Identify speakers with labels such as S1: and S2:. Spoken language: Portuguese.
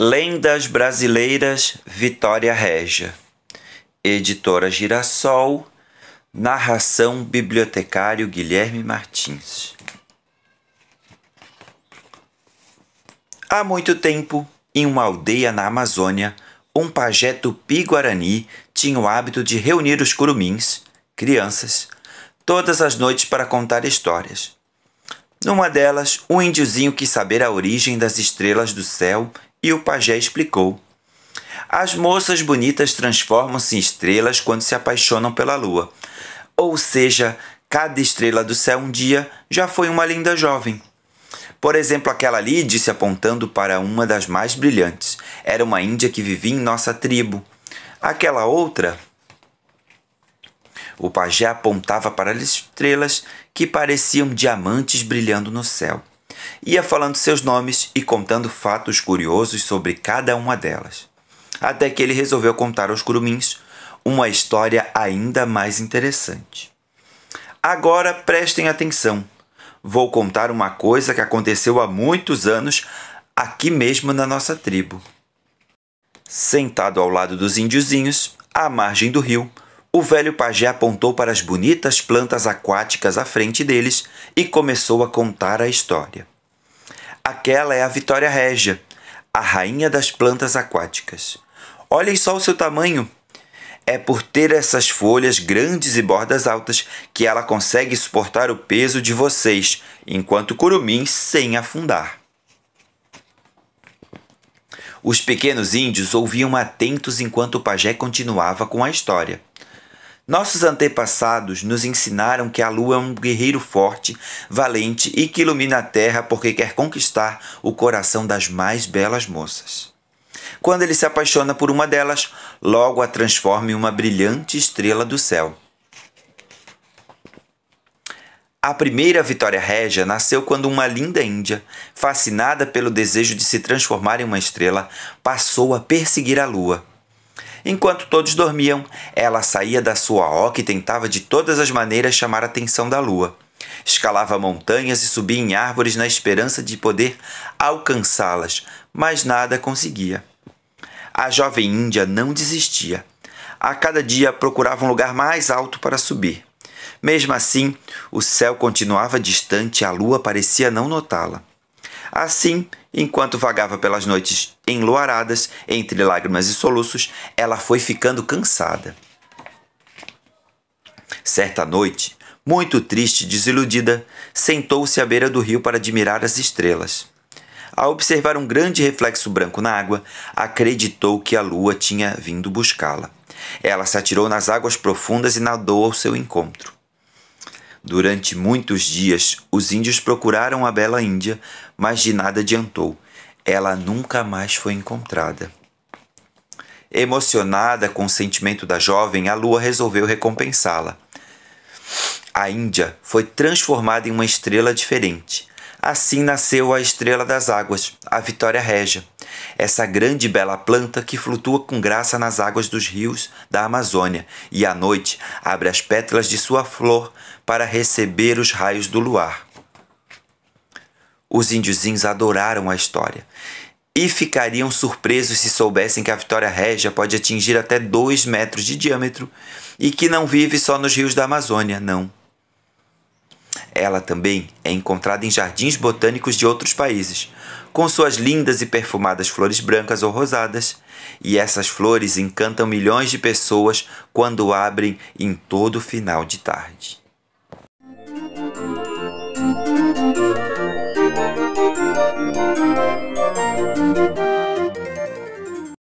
S1: Lendas Brasileiras Vitória Régia. Editora Girassol. Narração Bibliotecário Guilherme Martins. Há muito tempo, em uma aldeia na Amazônia, um pajé tupi-guarani tinha o hábito de reunir os curumins, crianças, todas as noites para contar histórias. Numa delas, um índiozinho quis saber a origem das estrelas do céu e o pajé explicou: As moças bonitas transformam-se em estrelas quando se apaixonam pela lua. Ou seja, cada estrela do céu um dia já foi uma linda jovem. Por exemplo, aquela ali disse apontando para uma das mais brilhantes. Era uma índia que vivia em nossa tribo. Aquela outra. O pajé apontava para as estrelas que pareciam diamantes brilhando no céu ia falando seus nomes e contando fatos curiosos sobre cada uma delas. Até que ele resolveu contar aos curumins uma história ainda mais interessante. Agora prestem atenção. Vou contar uma coisa que aconteceu há muitos anos aqui mesmo na nossa tribo. Sentado ao lado dos índiozinhos, à margem do rio, o velho pajé apontou para as bonitas plantas aquáticas à frente deles e começou a contar a história. Aquela é a Vitória Régia, a rainha das plantas aquáticas. Olhem só o seu tamanho! É por ter essas folhas grandes e bordas altas que ela consegue suportar o peso de vocês, enquanto curumim sem afundar. Os pequenos índios ouviam atentos enquanto o pajé continuava com a história. Nossos antepassados nos ensinaram que a lua é um guerreiro forte, valente e que ilumina a terra porque quer conquistar o coração das mais belas moças. Quando ele se apaixona por uma delas, logo a transforma em uma brilhante estrela do céu. A primeira Vitória Régia nasceu quando uma linda índia, fascinada pelo desejo de se transformar em uma estrela, passou a perseguir a lua. Enquanto todos dormiam, ela saía da sua oca e tentava de todas as maneiras chamar a atenção da lua. Escalava montanhas e subia em árvores na esperança de poder alcançá-las, mas nada conseguia. A jovem índia não desistia. A cada dia procurava um lugar mais alto para subir. Mesmo assim, o céu continuava distante e a lua parecia não notá-la. Assim, enquanto vagava pelas noites enluaradas, entre lágrimas e soluços, ela foi ficando cansada. Certa noite, muito triste e desiludida, sentou-se à beira do rio para admirar as estrelas. Ao observar um grande reflexo branco na água, acreditou que a lua tinha vindo buscá-la. Ela se atirou nas águas profundas e nadou ao seu encontro. Durante muitos dias, os índios procuraram a bela Índia, mas de nada adiantou. Ela nunca mais foi encontrada. Emocionada com o sentimento da jovem, a lua resolveu recompensá-la. A Índia foi transformada em uma estrela diferente. Assim nasceu a Estrela das Águas, a Vitória Régia essa grande e bela planta que flutua com graça nas águas dos rios da Amazônia e à noite abre as pétalas de sua flor para receber os raios do luar. Os índiozinhos adoraram a história e ficariam surpresos se soubessem que a Vitória Régia pode atingir até 2 metros de diâmetro e que não vive só nos rios da Amazônia, não. Ela também é encontrada em jardins botânicos de outros países, com suas lindas e perfumadas flores brancas ou rosadas, e essas flores encantam milhões de pessoas quando abrem em todo final de tarde.